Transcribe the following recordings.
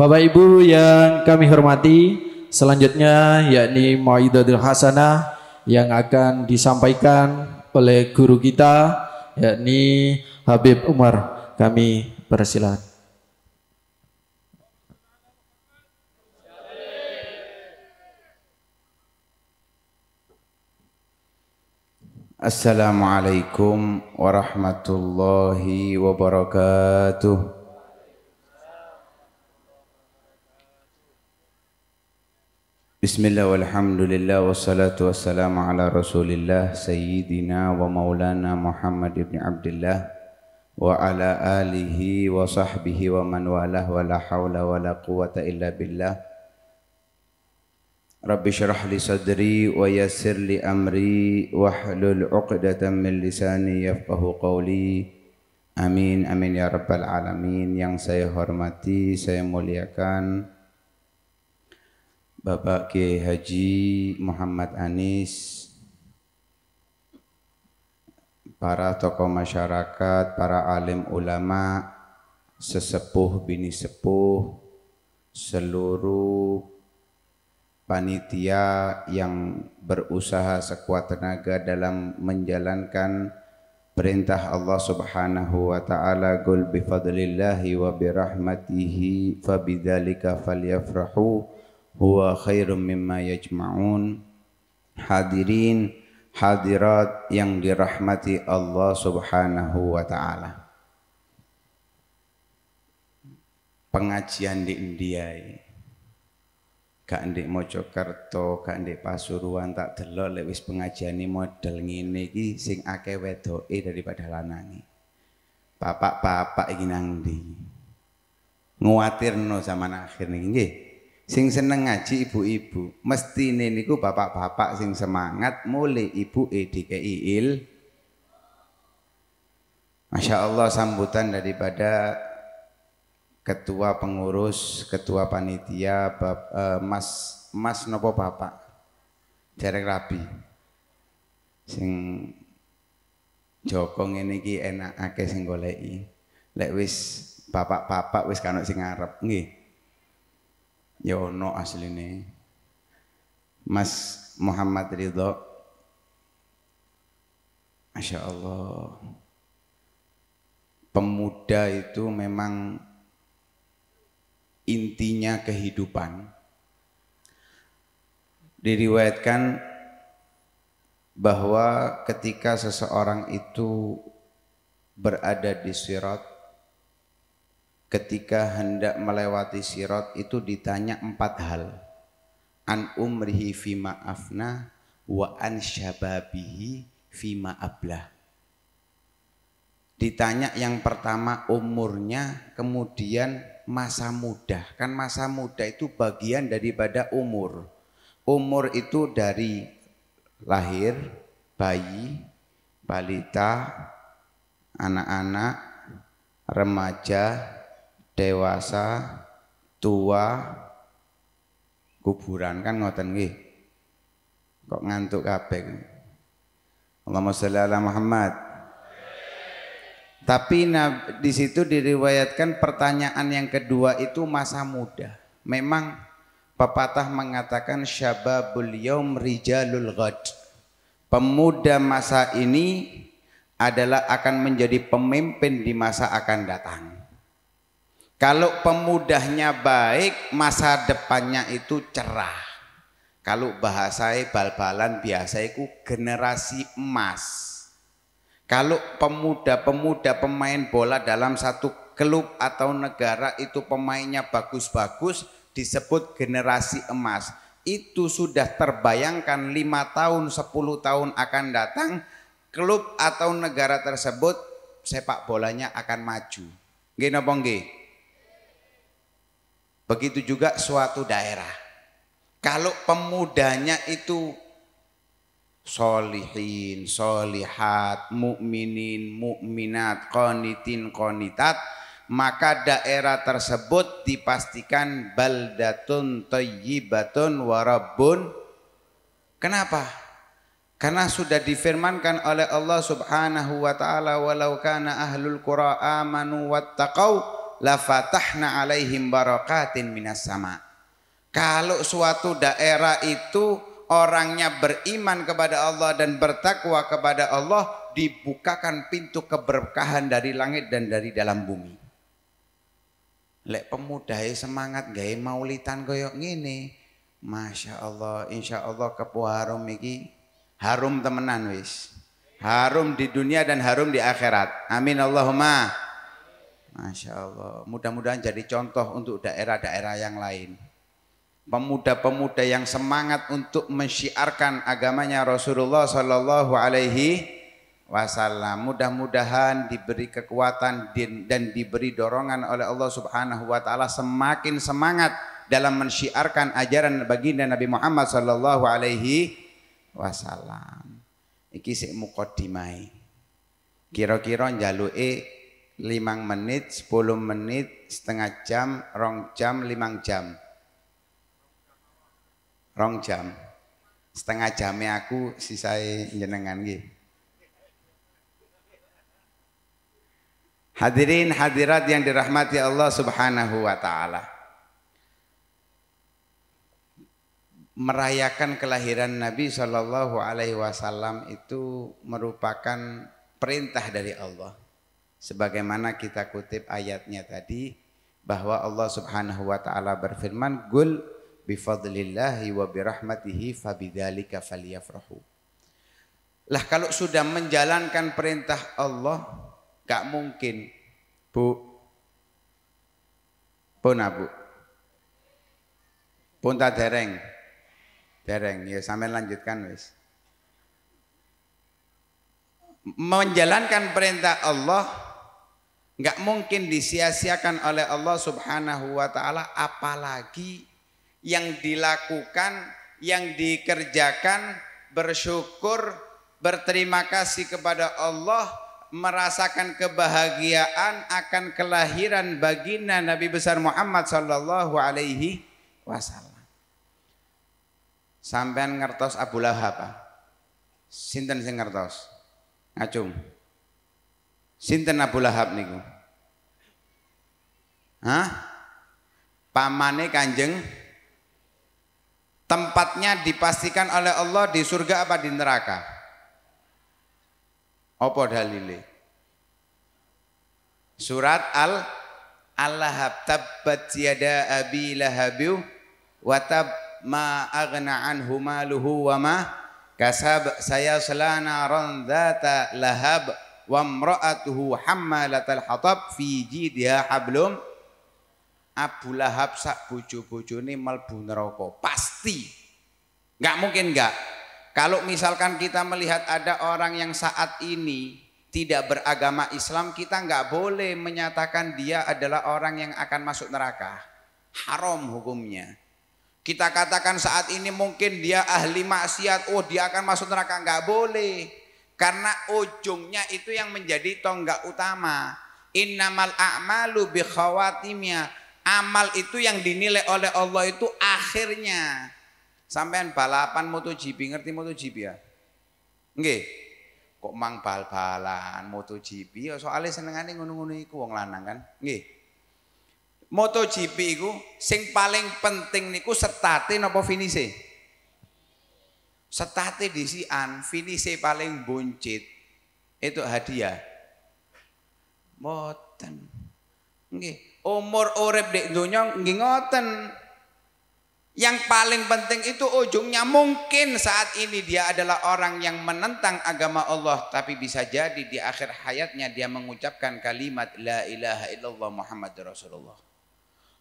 Bapak Ibu yang kami hormati, selanjutnya yakni Maidatul Hasanah yang akan disampaikan oleh guru kita yakni Habib Umar. Kami persilakan. Assalamualaikum warahmatullahi wabarakatuh. بسم الله والحمد لله والصلاة والسلام على رسول الله سيدنا ومولانا محمد بن عبد الله وعلى آله وصحبه ومن والاه ولا حول ولا قوة إلا بالله رب اشرح لي صدري ويسر لي أمري واحلل عقدة من لساني يفقه قولي آمين آمين يا رب العالمين Yang saya hormati, saya muliakan Bapak Kiai Haji Muhammad Anis, para tokoh masyarakat, para alim ulama, sesepuh bini sepuh, seluruh panitia yang berusaha sekuat tenaga dalam menjalankan perintah Allah Subhanahu wa taala qul bi fadlillahi wa bi rahmatihi fabidzalika falyafrahu huwa khairum mimma yajma'un hadirin hadirat yang dirahmati Allah Subhanahu wa taala pengajian di India gak ndek Mojokerto, gak ndek Pasuruan tak delok lewis wis pengajiane model ngene iki sing akeh wedoke daripada lanange. Bapak-bapak iki nang ndi? no zaman akhir niki Sing seneng ngaji ibu-ibu, mesti niku bapak-bapak sing semangat mulai ibu Edi ke il. Masya Allah sambutan daripada ketua pengurus, ketua panitia, bap, eh, mas mas nopo bapak, jarek rapi, sing jokong ini ki enak ake sing lewis Lek wis bapak-bapak wis kanok sing arep nggih ya ono ini Mas Muhammad Ridho Masya Allah pemuda itu memang intinya kehidupan diriwayatkan bahwa ketika seseorang itu berada di sirat ketika hendak melewati sirot itu ditanya empat hal an umrihi fima afna wa an syababihi fima ablah ditanya yang pertama umurnya kemudian masa muda kan masa muda itu bagian daripada umur umur itu dari lahir bayi balita anak-anak remaja dewasa, tua, kuburan kan ngoten nggih. Kok ngantuk kabeh. Allahumma sholli ala Muhammad. Tapi nah, di situ diriwayatkan pertanyaan yang kedua itu masa muda. Memang pepatah mengatakan syababul yaum rijalul ghad. Pemuda masa ini adalah akan menjadi pemimpin di masa akan datang. Kalau pemudahnya baik, masa depannya itu cerah. Kalau bahasa bal-balan biasa itu generasi emas. Kalau pemuda-pemuda pemain bola dalam satu klub atau negara itu pemainnya bagus-bagus disebut generasi emas. Itu sudah terbayangkan lima tahun, 10 tahun akan datang klub atau negara tersebut sepak bolanya akan maju. Gini apa Begitu juga suatu daerah. Kalau pemudanya itu solihin, solihat, mukminin, mukminat, konitin, konitat, maka daerah tersebut dipastikan baldatun tayyibatun warabun. Kenapa? Karena sudah difirmankan oleh Allah Subhanahu wa taala walau kana ahlul qura amanu wattaqau la fatahna alaihim barakatin minas sama. Kalau suatu daerah itu orangnya beriman kepada Allah dan bertakwa kepada Allah, dibukakan pintu keberkahan dari langit dan dari dalam bumi. Lek pemuda e semangat gaya maulitan goyok gini, Masya Allah, insya Allah kepo harum iki harum temenan wis. Harum di dunia dan harum di akhirat. Amin Allahumma. Masya Allah. Mudah-mudahan jadi contoh untuk daerah-daerah yang lain. Pemuda-pemuda yang semangat untuk mensyiarkan agamanya Rasulullah Sallallahu Alaihi Wasallam. Mudah-mudahan diberi kekuatan dan diberi dorongan oleh Allah Subhanahu Wa Taala semakin semangat dalam mensyiarkan ajaran baginda Nabi Muhammad Sallallahu Alaihi Wasallam. Iki sih mukodimai. Kira-kira jalur e limang menit, sepuluh menit, setengah jam, rong jam, limang jam. Rong jam. Setengah jamnya aku sisai jenengan gitu. Hadirin hadirat yang dirahmati Allah subhanahu wa ta'ala. Merayakan kelahiran Nabi Shallallahu Alaihi Wasallam itu merupakan perintah dari Allah sebagaimana kita kutip ayatnya tadi bahwa Allah Subhanahu wa taala berfirman gul fadlillahi wa rahmatihi fabidzalika falyafrahu lah kalau sudah menjalankan perintah Allah gak mungkin bu pun abu ah, pun tak dereng dereng ya sampai lanjutkan wis menjalankan perintah Allah nggak mungkin disia-siakan oleh Allah Subhanahu wa taala apalagi yang dilakukan, yang dikerjakan bersyukur, berterima kasih kepada Allah, merasakan kebahagiaan akan kelahiran baginda Nabi besar Muhammad sallallahu alaihi wasallam. Sampean ngertos Abu Lahab. Ah? Sinten sing ngertos? Ngacung. Sinten Abu Lahab niku? Hah? Pamane Kanjeng tempatnya dipastikan oleh Allah di surga apa di neraka? Apa dalile? Surat Al Al-Lahab tabbat yada abi lahabiu wa tab ma aghna anhu maluhu wa ma kasab saya selana ronda ta lahab wa mra'atuhu hammalatal hatab fi jidha hablum Abu Lahab sak bojo ini melbu neraka pasti nggak mungkin nggak kalau misalkan kita melihat ada orang yang saat ini tidak beragama Islam kita nggak boleh menyatakan dia adalah orang yang akan masuk neraka haram hukumnya kita katakan saat ini mungkin dia ahli maksiat oh dia akan masuk neraka nggak boleh karena ujungnya itu yang menjadi tonggak utama. Innamal a'malu bi khawatimnya. Amal itu yang dinilai oleh Allah itu akhirnya. Sampean balapan MotoGP, ngerti MotoGP ya? Nggih. Kok mang bal-balan MotoGP ya soalnya senengane ngono-ngono iku wong lanang kan. Nggih. MotoGP iku sing paling penting niku startnya napa finishnya? Setate disian, finise paling buncit. Itu hadiah. Mboten. Nggih, umur urip dek dunia nggih ngoten. Yang paling penting itu ujungnya mungkin saat ini dia adalah orang yang menentang agama Allah tapi bisa jadi di akhir hayatnya dia mengucapkan kalimat la ilaha illallah Muhammad Rasulullah.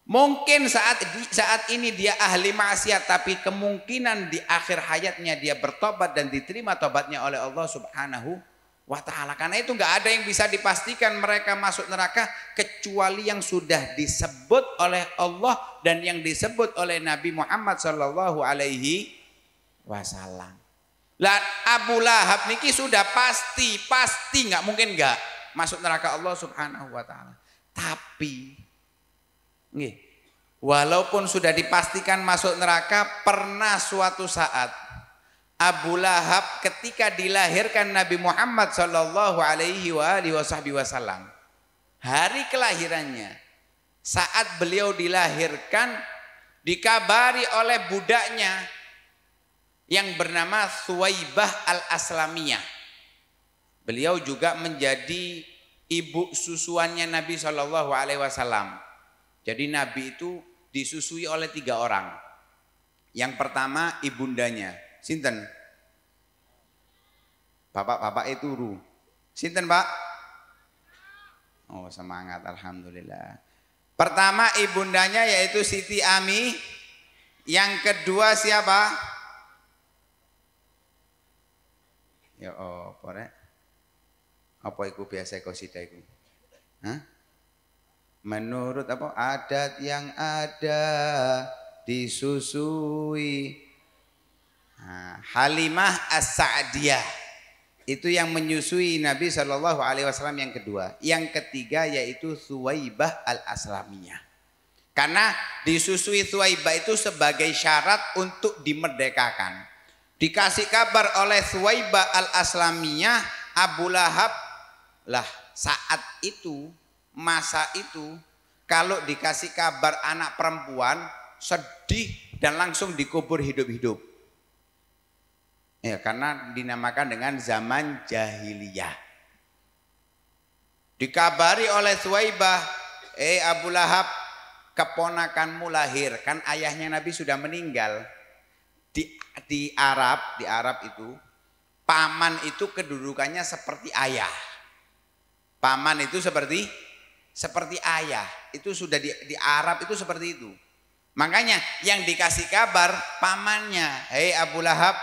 Mungkin saat saat ini dia ahli maksiat tapi kemungkinan di akhir hayatnya dia bertobat dan diterima tobatnya oleh Allah Subhanahu wa taala. Karena itu nggak ada yang bisa dipastikan mereka masuk neraka kecuali yang sudah disebut oleh Allah dan yang disebut oleh Nabi Muhammad sallallahu alaihi wasallam. Lah Abu Lahab niki sudah pasti pasti nggak mungkin nggak masuk neraka Allah Subhanahu wa taala. Tapi Nggih. Walaupun sudah dipastikan masuk neraka, pernah suatu saat Abu Lahab ketika dilahirkan Nabi Muhammad Shallallahu Alaihi Wasallam, hari kelahirannya, saat beliau dilahirkan, dikabari oleh budaknya yang bernama Suwaibah al Aslamiyah. Beliau juga menjadi ibu susuannya Nabi Shallallahu Alaihi Wasallam jadi Nabi itu disusui oleh tiga orang. Yang pertama ibundanya, Sinten. Bapak-bapak itu Ru. Sinten Pak? Oh semangat Alhamdulillah. Pertama ibundanya yaitu Siti Ami. Yang kedua siapa? Ya oh, Korek. Apa itu biasa kau sida Hah? menurut apa adat yang ada disusui nah, Halimah As-Sa'diyah itu yang menyusui Nabi Shallallahu Alaihi Wasallam yang kedua yang ketiga yaitu Suwaibah Al-Aslamiyah karena disusui Suwaibah itu sebagai syarat untuk dimerdekakan Dikasih kabar oleh Suwaibah al-Aslamiyah Abu Lahab lah saat itu masa itu kalau dikasih kabar anak perempuan sedih dan langsung dikubur hidup-hidup. Ya, karena dinamakan dengan zaman jahiliyah. Dikabari oleh Suwaibah, eh Abu Lahab, keponakanmu lahir. Kan ayahnya Nabi sudah meninggal. Di, di Arab, di Arab itu, paman itu kedudukannya seperti ayah. Paman itu seperti seperti ayah. Itu sudah di, di Arab itu seperti itu. Makanya yang dikasih kabar pamannya, "Hei Abu Lahab,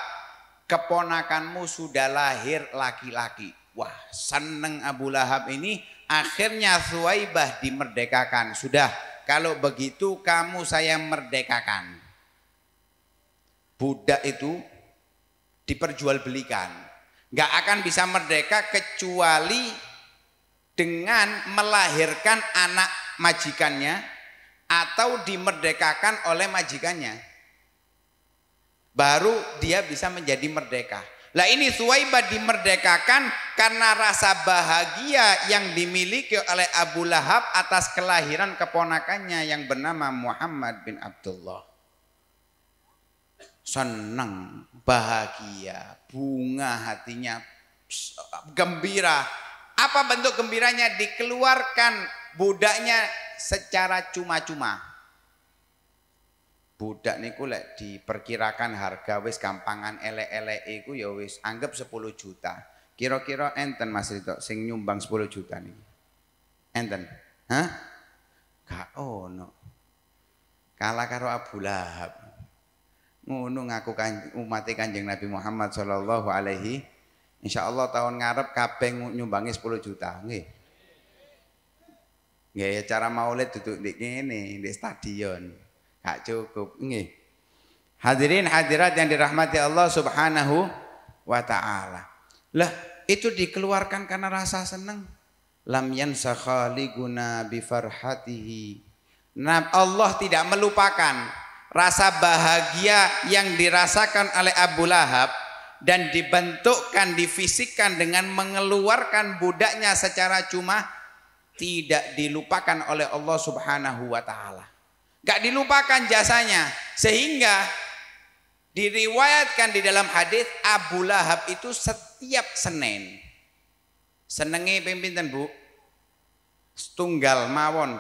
keponakanmu sudah lahir laki-laki." Wah, seneng Abu Lahab ini akhirnya Suwaibah dimerdekakan. Sudah, kalau begitu kamu saya merdekakan. Budak itu diperjualbelikan. Gak akan bisa merdeka kecuali dengan melahirkan anak majikannya atau dimerdekakan oleh majikannya. Baru dia bisa menjadi merdeka. Lah ini Suwaibah dimerdekakan karena rasa bahagia yang dimiliki oleh Abu Lahab atas kelahiran keponakannya yang bernama Muhammad bin Abdullah. Senang, bahagia, bunga hatinya, gembira apa bentuk gembiranya? Dikeluarkan budaknya secara cuma-cuma. Budak niku lek diperkirakan harga wis gampangan elek-elek iku ya wis anggap 10 juta. Kira-kira enten Mas Rito sing nyumbang 10 juta niki. Enten. Hah? Gak ono. Kalah karo Abu Lahab. Ngono ngaku kan, umat Kanjeng Nabi Muhammad sallallahu alaihi Insya Allah tahun ngarep kabeh nyumbangi 10 juta. Nggih. Nggih, ya cara maulid duduk di sini di stadion. Gak cukup, nggih. Hadirin hadirat yang dirahmati Allah Subhanahu wa taala. Lah, itu dikeluarkan karena rasa senang. Lam yansakha liguna bifarhatihi. Nah, Allah tidak melupakan rasa bahagia yang dirasakan oleh Abu Lahab dan dibentukkan, difisikkan dengan mengeluarkan budaknya secara cuma tidak dilupakan oleh Allah Subhanahu wa taala. Gak dilupakan jasanya sehingga diriwayatkan di dalam hadis Abu Lahab itu setiap Senin. senengi pimpinan Bu. Setunggal mawon.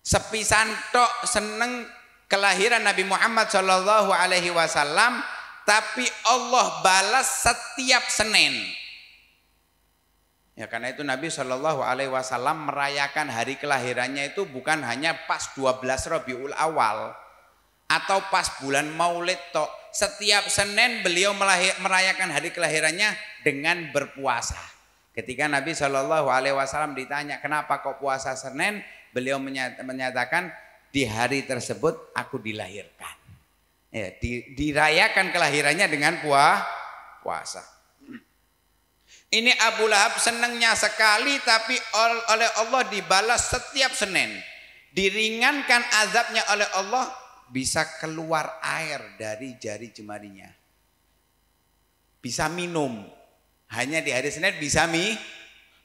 Sepisan tok seneng kelahiran Nabi Muhammad Shallallahu alaihi wasallam tapi Allah balas setiap Senin. Ya karena itu Nabi Shallallahu Alaihi Wasallam merayakan hari kelahirannya itu bukan hanya pas 12 Rabiul Awal atau pas bulan Maulid tok. Setiap Senin beliau merayakan hari kelahirannya dengan berpuasa. Ketika Nabi Shallallahu Alaihi Wasallam ditanya kenapa kok puasa Senin, beliau menyatakan di hari tersebut aku dilahirkan. Ya, dirayakan kelahirannya dengan puah, puasa. Ini Abu Lahab senangnya sekali tapi oleh Allah dibalas setiap Senin. Diringankan azabnya oleh Allah bisa keluar air dari jari jemarinya. Bisa minum. Hanya di hari Senin bisa mi.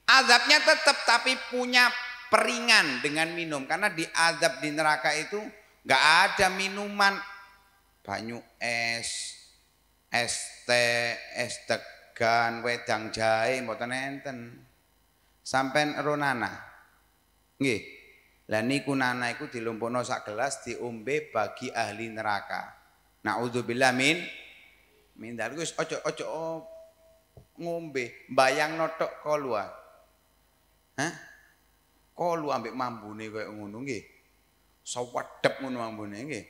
Azabnya tetap tapi punya peringan dengan minum karena di azab di neraka itu gak ada minuman banyu es, es teh, es degan, wedang jahe mboten enten. Sampeyan ronana. Nggih. Lah niku nana iku dilumpukno sak gelas diombe bagi ahli neraka. Nauzubillah min min dalku wis ojo ojo oh, ngombe, bayang notok kolua. Hah? Kolu ambek mambune koyo ngono nggih. Sewedep ngono mambune nggih.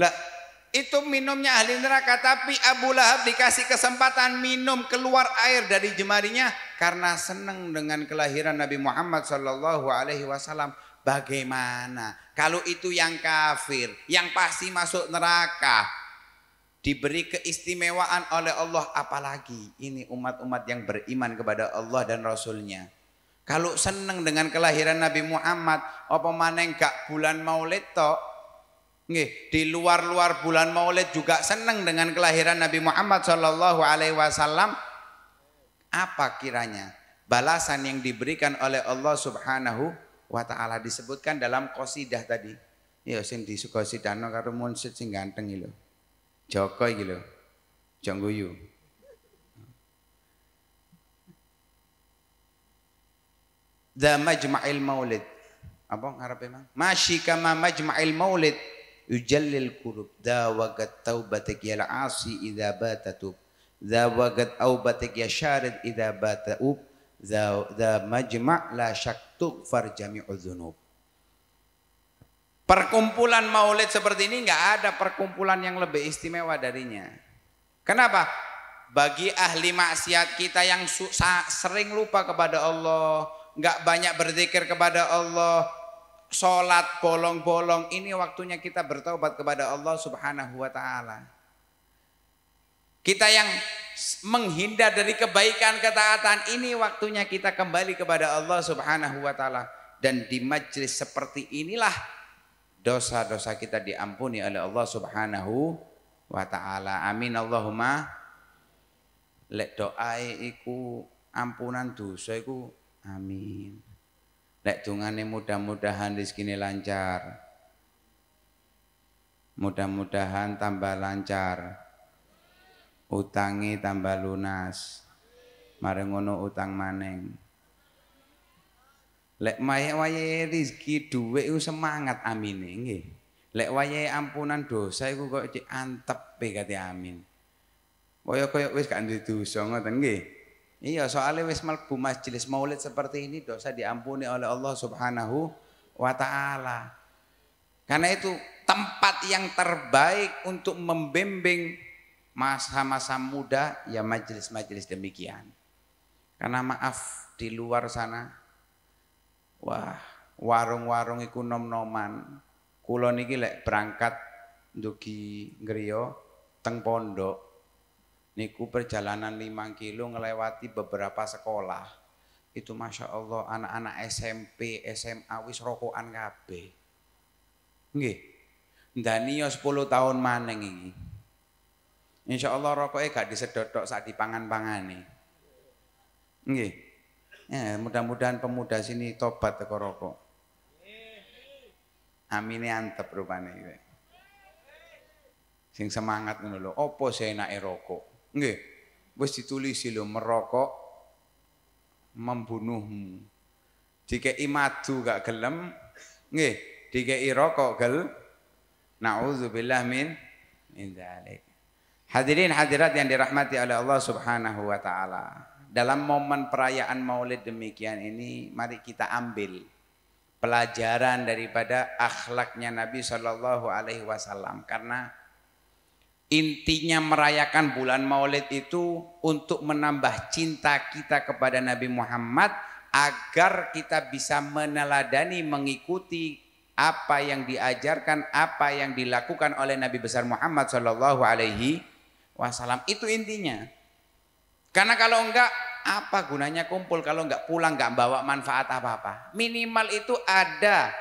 Lah, itu minumnya ahli neraka tapi Abu Lahab dikasih kesempatan minum keluar air dari jemarinya karena senang dengan kelahiran Nabi Muhammad saw. Alaihi Wasallam bagaimana kalau itu yang kafir yang pasti masuk neraka diberi keistimewaan oleh Allah apalagi ini umat-umat yang beriman kepada Allah dan Rasulnya kalau senang dengan kelahiran Nabi Muhammad apa maneng gak bulan maulid tok Nggih, di luar-luar bulan Maulid juga senang dengan kelahiran Nabi Muhammad Shallallahu alaihi wasallam. Apa kiranya balasan yang diberikan oleh Allah Subhanahu wa taala disebutkan dalam qasidah tadi. Ya sing disukosidano karo munsid sing ganteng gitu, lho. Joko iki lho. Jongguyu. Da majma'il maulid. Apa ngarepe emang? masih kama majma'il maulid yujallil kurub da wagat taubatik yal asi idza batatub da wagat aubatik ya syarid idza bataub da da majma' la syak far jami'u dzunub Perkumpulan maulid seperti ini nggak ada perkumpulan yang lebih istimewa darinya. Kenapa? Bagi ahli maksiat kita yang sering lupa kepada Allah, nggak banyak berzikir kepada Allah, sholat bolong-bolong ini waktunya kita bertobat kepada Allah subhanahu wa ta'ala. Kita yang menghindar dari kebaikan ketaatan ini waktunya kita kembali kepada Allah subhanahu wa ta'ala. Dan di majlis seperti inilah dosa-dosa kita diampuni oleh Allah subhanahu wa ta'ala. Amin Allahumma. Lek doa iku ampunan dosa iku. Amin. Nek dungane mudah-mudahan rezekine lancar. Mudah-mudahan tambah lancar. Utangi tambah lunas. Mare ngono utang maning. Lek wayahe rezeki duwe iku semangat amine nggih. Lek waye ampunan dosa iku kok cik antep kate amin. Boyo kaya wis gak duwe dosa ngoten nggih. Iya, soalnya wis melbu majelis maulid seperti ini dosa diampuni oleh Allah Subhanahu wa taala. Karena itu tempat yang terbaik untuk membimbing masa-masa muda ya majelis-majelis demikian. Karena maaf di luar sana wah, warung-warung iku nom-noman. Kula niki lek berangkat ndugi ngriya teng pondok niku perjalanan 5 kilo ngelewati beberapa sekolah itu masya Allah anak-anak SMP SMA wis rokokan KB, nggih ndani 10 tahun maneng ini. Insya Allah rokoknya gak disedot saat dipangan nih, nggih ya, mudah-mudahan pemuda sini tobat ke rokok amine antep rupane sing semangat ngono lho saya sih enake rokok Nggih, wis ditulis lho merokok membunuhmu. Dikei madu gak gelem, nggih, dikei rokok gel. Nauzubillah min min dzalik. Hadirin hadirat yang dirahmati oleh Allah Subhanahu wa taala. Dalam momen perayaan Maulid demikian ini mari kita ambil pelajaran daripada akhlaknya Nabi Shallallahu alaihi wasallam karena Intinya merayakan bulan maulid itu untuk menambah cinta kita kepada Nabi Muhammad agar kita bisa meneladani mengikuti apa yang diajarkan, apa yang dilakukan oleh Nabi besar Muhammad Shallallahu Alaihi Wasallam. Itu intinya. Karena kalau enggak, apa gunanya kumpul kalau enggak pulang, enggak bawa manfaat apa-apa. Minimal itu ada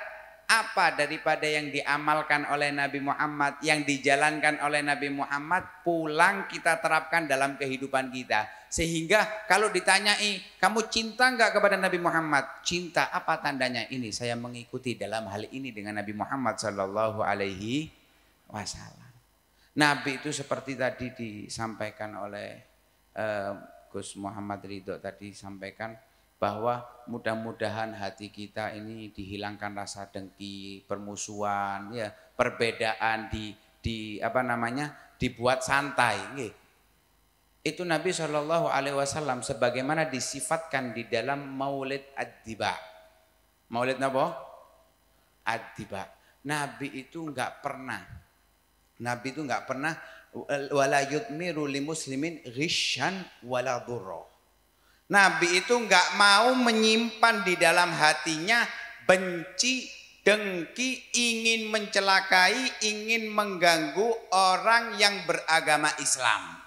apa daripada yang diamalkan oleh Nabi Muhammad, yang dijalankan oleh Nabi Muhammad, pulang kita terapkan dalam kehidupan kita. Sehingga kalau ditanyai, kamu cinta enggak kepada Nabi Muhammad? Cinta apa tandanya? Ini saya mengikuti dalam hal ini dengan Nabi Muhammad Shallallahu Alaihi Wasallam. Nabi itu seperti tadi disampaikan oleh uh, Gus Muhammad Ridho tadi sampaikan bahwa mudah-mudahan hati kita ini dihilangkan rasa dengki, permusuhan, ya perbedaan di di apa namanya dibuat santai. Itu Nabi Shallallahu Alaihi Wasallam sebagaimana disifatkan di dalam Maulid Ad-Diba. Maulid Nabo ad Nabi itu nggak pernah. Nabi itu nggak pernah wala yudmiru li muslimin wala Nabi itu nggak mau menyimpan di dalam hatinya benci, dengki, ingin mencelakai, ingin mengganggu orang yang beragama Islam.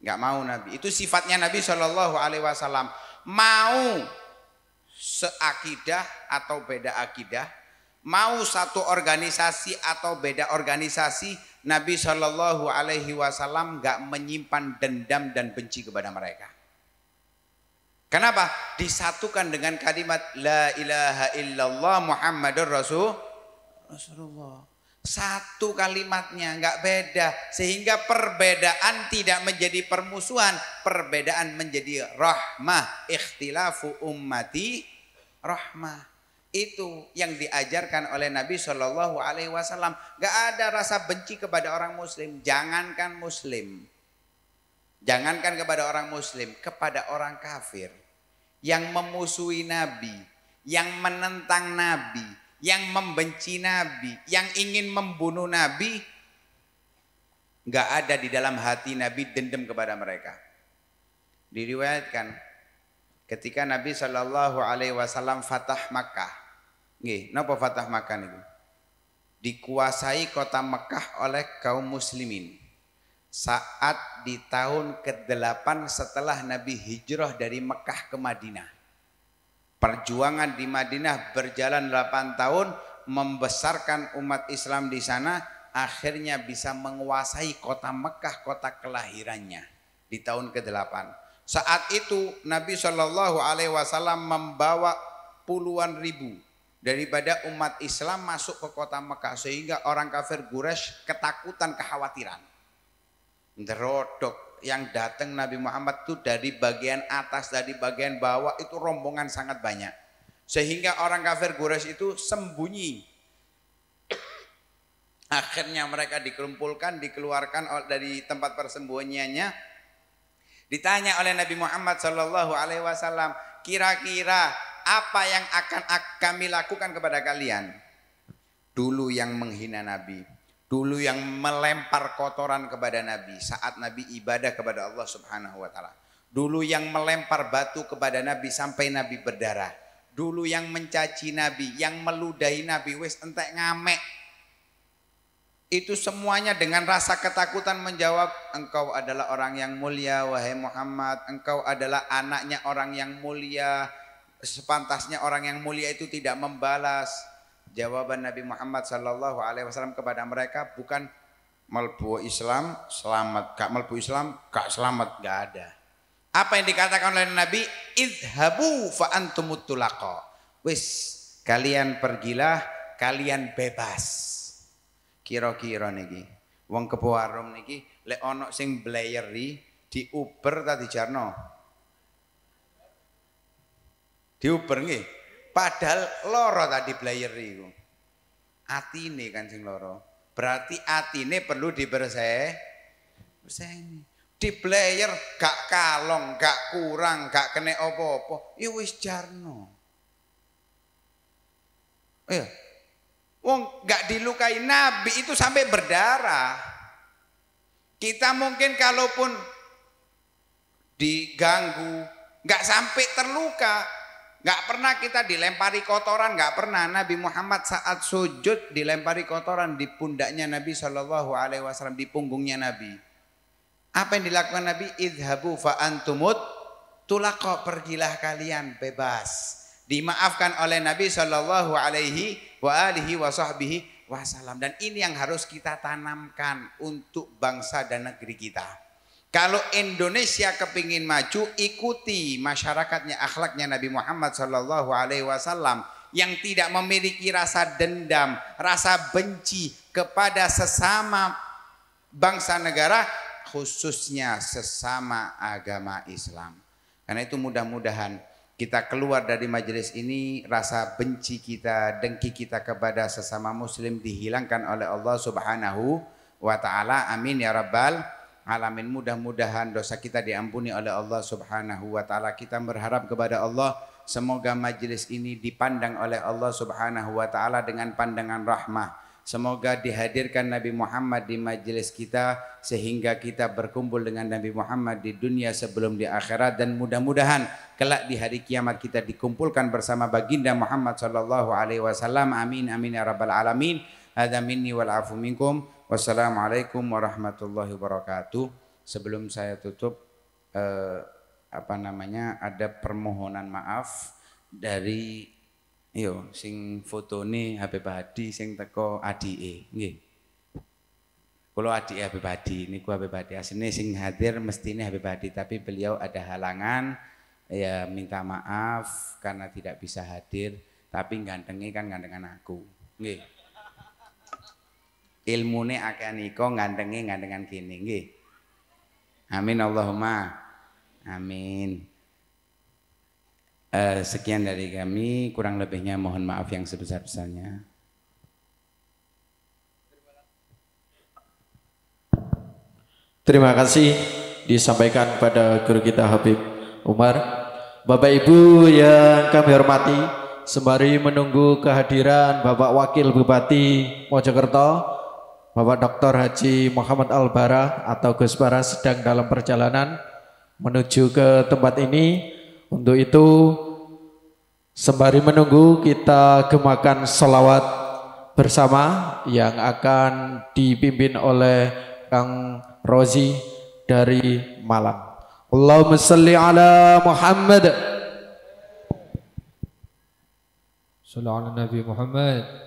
Nggak mau Nabi. Itu sifatnya Nabi Shallallahu Alaihi Wasallam. Mau seakidah atau beda akidah, mau satu organisasi atau beda organisasi, Nabi Shallallahu Alaihi Wasallam nggak menyimpan dendam dan benci kepada mereka. Kenapa? Disatukan dengan kalimat La ilaha illallah Muhammadur Rasul Rasulullah. Satu kalimatnya nggak beda sehingga perbedaan tidak menjadi permusuhan, perbedaan menjadi rahmah. Ikhtilafu ummati rahmah. Itu yang diajarkan oleh Nabi Shallallahu Alaihi Wasallam. Gak ada rasa benci kepada orang Muslim. Jangankan Muslim, jangankan kepada orang Muslim, kepada orang kafir yang memusuhi Nabi, yang menentang Nabi, yang membenci Nabi, yang ingin membunuh Nabi, gak ada di dalam hati Nabi dendam kepada mereka. Diriwayatkan ketika Nabi Shallallahu Alaihi Wasallam fatah Makkah, Nggih, napa Fatah Makkah niku? Dikuasai kota Mekah oleh kaum muslimin saat di tahun ke-8 setelah Nabi hijrah dari Mekah ke Madinah. Perjuangan di Madinah berjalan 8 tahun membesarkan umat Islam di sana akhirnya bisa menguasai kota Mekah, kota kelahirannya di tahun ke-8. Saat itu Nabi Shallallahu alaihi wasallam membawa puluhan ribu daripada umat Islam masuk ke kota Mekah sehingga orang kafir Quraisy ketakutan kekhawatiran. Derodok yang datang Nabi Muhammad itu dari bagian atas dari bagian bawah itu rombongan sangat banyak. Sehingga orang kafir Quraisy itu sembunyi. Akhirnya mereka dikumpulkan, dikeluarkan dari tempat persembunyiannya. Ditanya oleh Nabi Muhammad Shallallahu Alaihi Wasallam, kira-kira apa yang akan kami lakukan kepada kalian? Dulu yang menghina Nabi, dulu yang melempar kotoran kepada Nabi saat Nabi ibadah kepada Allah Subhanahu wa taala. Dulu yang melempar batu kepada Nabi sampai Nabi berdarah. Dulu yang mencaci Nabi, yang meludahi Nabi, wis entek ngamek. Itu semuanya dengan rasa ketakutan menjawab, engkau adalah orang yang mulia wahai Muhammad, engkau adalah anaknya orang yang mulia, sepantasnya orang yang mulia itu tidak membalas jawaban Nabi Muhammad Shallallahu alaihi wasallam kepada mereka bukan melbu Islam selamat, gak melbu Islam gak selamat, gak ada. Apa yang dikatakan oleh Nabi? Idhabu fa antumutulako Wis, kalian pergilah, kalian bebas. Kira-kira niki, wong kepo niki lek sing blayeri di Uber tadi jarno diuber nggih. Padahal loro tadi player iku. Atine sing loro. Berarti atine perlu dibersih. Bersih. Di player gak kalong, gak kurang, gak kene apa-apa. Ya wis jarno. Iya. Wong gak dilukai Nabi itu sampai berdarah. Kita mungkin kalaupun diganggu, nggak sampai terluka, Gak pernah kita dilempari kotoran, gak pernah Nabi Muhammad saat sujud dilempari kotoran di pundaknya Nabi Shallallahu Alaihi Wasallam di punggungnya Nabi. Apa yang dilakukan Nabi? Idhabu fa'antumut kok pergilah kalian bebas. Dimaafkan oleh Nabi Shallallahu Alaihi wa alihi wa wasallam. Dan ini yang harus kita tanamkan untuk bangsa dan negeri kita. Kalau Indonesia kepingin maju, ikuti masyarakatnya, akhlaknya Nabi Muhammad Shallallahu Alaihi Wasallam yang tidak memiliki rasa dendam, rasa benci kepada sesama bangsa negara, khususnya sesama agama Islam. Karena itu mudah-mudahan kita keluar dari majelis ini rasa benci kita, dengki kita kepada sesama muslim dihilangkan oleh Allah Subhanahu wa taala. Amin ya rabbal alamin mudah-mudahan dosa kita diampuni oleh Allah Subhanahu wa taala. Kita berharap kepada Allah semoga majelis ini dipandang oleh Allah Subhanahu wa taala dengan pandangan rahmah. Semoga dihadirkan Nabi Muhammad di majelis kita sehingga kita berkumpul dengan Nabi Muhammad di dunia sebelum di akhirat dan mudah-mudahan kelak di hari kiamat kita dikumpulkan bersama baginda Muhammad sallallahu alaihi wasallam. Amin amin ya rabbal alamin. Hada minni wal afu minkum. Wassalamualaikum warahmatullahi wabarakatuh. Sebelum saya tutup eh, apa namanya ada permohonan maaf dari yo sing foto ini Habib Hadi sing teko E. nggih. Adi E Habib Hadi ku Habib Hadi Asini sing hadir mesti ini Habib Hadi tapi beliau ada halangan ya minta maaf karena tidak bisa hadir tapi gantengi kan gantengan aku. Nggih ilmune akan nika ngandengi ngandengan kini nggih amin Allahumma amin uh, sekian dari kami kurang lebihnya mohon maaf yang sebesar-besarnya terima kasih disampaikan pada guru kita Habib Umar Bapak Ibu yang kami hormati sembari menunggu kehadiran Bapak Wakil Bupati Mojokerto Bapak Dr. Haji Muhammad Albara atau Gus Bara sedang dalam perjalanan menuju ke tempat ini. Untuk itu sembari menunggu kita gemakan selawat bersama yang akan dipimpin oleh Kang Rozi dari Malang. Allahumma salli ala Muhammad. Salli ala Nabi Muhammad.